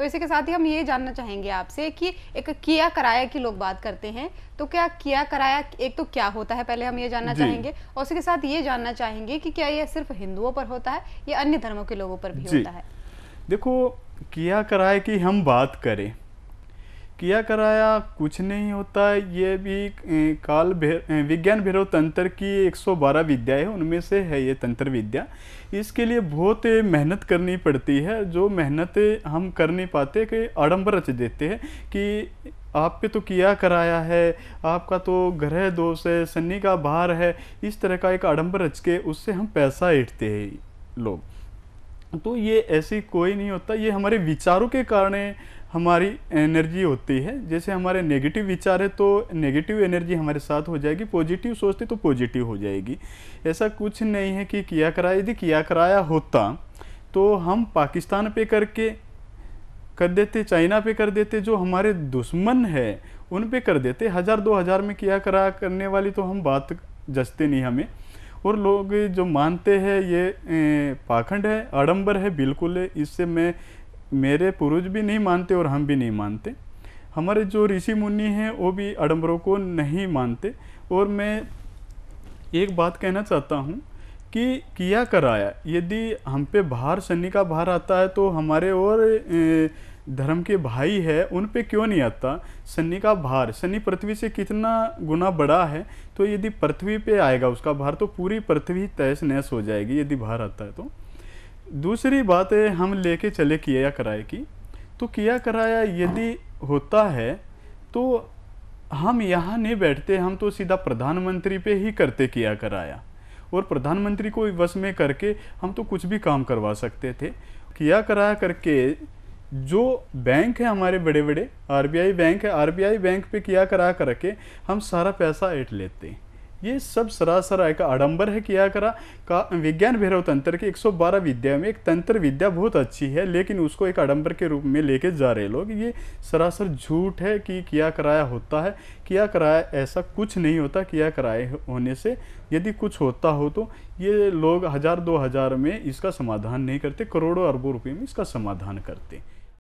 तो इसी के साथ ही हम ये जानना चाहेंगे आपसे कि एक किया कराया की लोग बात करते हैं तो क्या किया कराया एक तो क्या होता है पहले हम ये जानना चाहेंगे और उसी के साथ ये जानना चाहेंगे कि क्या यह सिर्फ हिंदुओं पर होता है या अन्य धर्मों के लोगों पर भी होता है देखो किया कराया की हम बात करें किया कराया कुछ नहीं होता है ये भी काल भैर विज्ञान भैरव तंत्र की 112 विद्या हैं उनमें से है ये तंत्र विद्या इसके लिए बहुत मेहनत करनी पड़ती है जो मेहनत हम कर नहीं पाते कि आडम्बर रच देते हैं कि आप पे तो किया कराया है आपका तो ग्रह दोष है सन्नी का भार है इस तरह का एक आडम्बर रच के उससे हम पैसा ऐठते हैं लोग तो ये ऐसी कोई नहीं होता ये हमारे विचारों के कारण हमारी एनर्जी होती है जैसे हमारे नेगेटिव विचार है तो नेगेटिव एनर्जी हमारे साथ हो जाएगी पॉजिटिव सोचते तो पॉजिटिव हो जाएगी ऐसा कुछ नहीं है कि किया कराया यदि किया कराया होता तो हम पाकिस्तान पे करके कर देते चाइना पे कर देते जो हमारे दुश्मन है उन पे कर देते हज़ार दो हज़ार में किया करा करने वाली तो हम बात जचते नहीं हमें और लोग जो मानते हैं ये पाखंड है आडम्बर है बिल्कुल इससे मैं मेरे पूर्वज भी नहीं मानते और हम भी नहीं मानते हमारे जो ऋषि मुनि हैं वो भी अड़म्बरों को नहीं मानते और मैं एक बात कहना चाहता हूँ कि किया कराया यदि हम पे भार शनि का भार आता है तो हमारे और धर्म के भाई है उन पे क्यों नहीं आता शनि का भार शनि पृथ्वी से कितना गुना बड़ा है तो यदि पृथ्वी पे आएगा उसका भार तो पूरी पृथ्वी तहस नहस हो जाएगी यदि भार आता है तो दूसरी बात है हम लेके चले किया कराए की तो किया कराया यदि होता है तो हम यहाँ नहीं बैठते हम तो सीधा प्रधानमंत्री पे ही करते किया कराया और प्रधानमंत्री को वश में करके हम तो कुछ भी काम करवा सकते थे किया कराया करके जो बैंक है हमारे बड़े बड़े आरबीआई बैंक है आरबीआई बैंक पे किया करा करके हम सारा पैसा ऐट लेते हैं ये सब सरासर आय का आडंबर है किया करा का विज्ञान भैरव तंत्र की 112 विद्या में एक तंत्र विद्या बहुत अच्छी है लेकिन उसको एक आडंबर के रूप में लेके जा रहे लोग ये सरासर झूठ है कि किया कराया होता है किया कराया ऐसा कुछ नहीं होता किया कराए होने से यदि कुछ होता हो तो ये लोग हज़ार दो हज़ार में इसका समाधान नहीं करते करोड़ों अरबों रुपये में इसका समाधान करते